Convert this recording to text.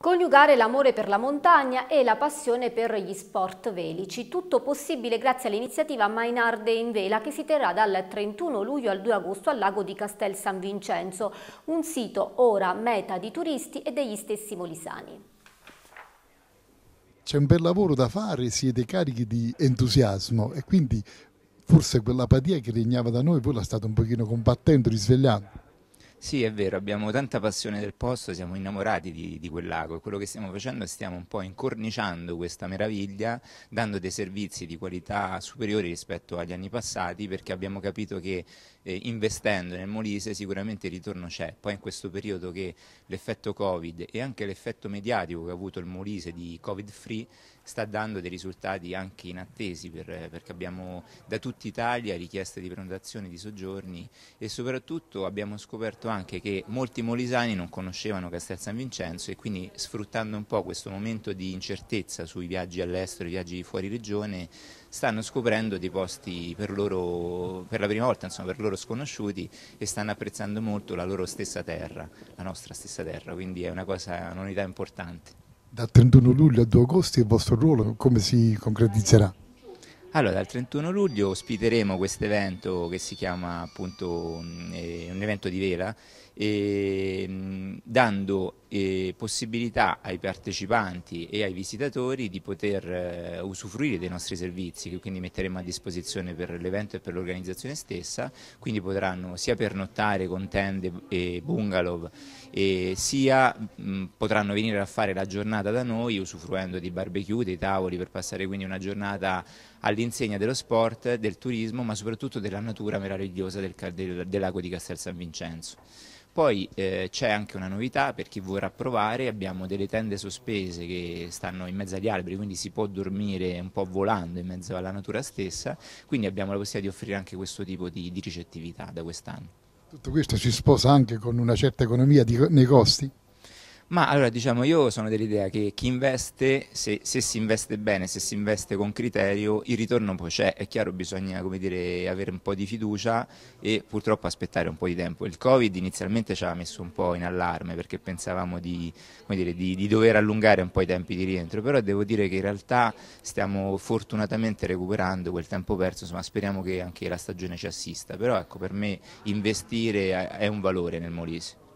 Coniugare l'amore per la montagna e la passione per gli sport velici, tutto possibile grazie all'iniziativa Mainarde in Vela che si terrà dal 31 luglio al 2 agosto al lago di Castel San Vincenzo, un sito ora meta di turisti e degli stessi molisani. C'è un bel lavoro da fare, siete carichi di entusiasmo e quindi forse quell'apatia che regnava da noi poi la state un pochino combattendo, risvegliando. Sì, è vero, abbiamo tanta passione del posto, siamo innamorati di, di quel lago e quello che stiamo facendo è stiamo un po' incorniciando questa meraviglia, dando dei servizi di qualità superiori rispetto agli anni passati perché abbiamo capito che eh, investendo nel Molise sicuramente il ritorno c'è. Poi in questo periodo che l'effetto Covid e anche l'effetto mediatico che ha avuto il Molise di Covid free sta dando dei risultati anche inattesi per, perché abbiamo da tutta Italia richieste di prenotazione di soggiorni e soprattutto abbiamo scoperto anche che molti molisani non conoscevano Castel San Vincenzo e quindi sfruttando un po' questo momento di incertezza sui viaggi all'estero, i viaggi fuori regione, stanno scoprendo dei posti per loro per la prima volta, insomma, per loro sconosciuti e stanno apprezzando molto la loro stessa terra, la nostra stessa terra, quindi è una cosa, un'unità importante dal 31 luglio al 2 agosto il vostro ruolo come si concretizzerà? Allora, dal 31 luglio ospiteremo questo evento che si chiama appunto mm, eh, un evento di vela e dando eh, possibilità ai partecipanti e ai visitatori di poter eh, usufruire dei nostri servizi che quindi metteremo a disposizione per l'evento e per l'organizzazione stessa, quindi potranno sia pernottare con tende e bungalow e sia mh, mm, potranno venire a fare la giornata da noi usufruendo di barbecue, dei tavoli per passare quindi una giornata all'insegna dello sport, del turismo ma soprattutto della natura meravigliosa del, del, del lago di Castel San Vincenzo. Poi eh, c'è anche una novità per chi vorrà provare, abbiamo delle tende sospese che stanno in mezzo agli alberi, quindi si può dormire un po' volando in mezzo alla natura stessa, quindi abbiamo la possibilità di offrire anche questo tipo di, di ricettività da quest'anno. Tutto questo si sposa anche con una certa economia di, nei costi? Ma allora diciamo io sono dell'idea che chi investe, se, se, si investe bene, se si investe con criterio, il ritorno poi c'è, è chiaro bisogna come dire, avere un po' di fiducia e purtroppo aspettare un po' di tempo. Il Covid inizialmente ci ha messo un po' in allarme perché pensavamo di, dire, di, di dover allungare un po' i tempi di rientro, però devo dire che in realtà stiamo fortunatamente recuperando quel tempo perso, insomma speriamo che anche la stagione ci assista, però ecco per me investire è un valore nel Molise.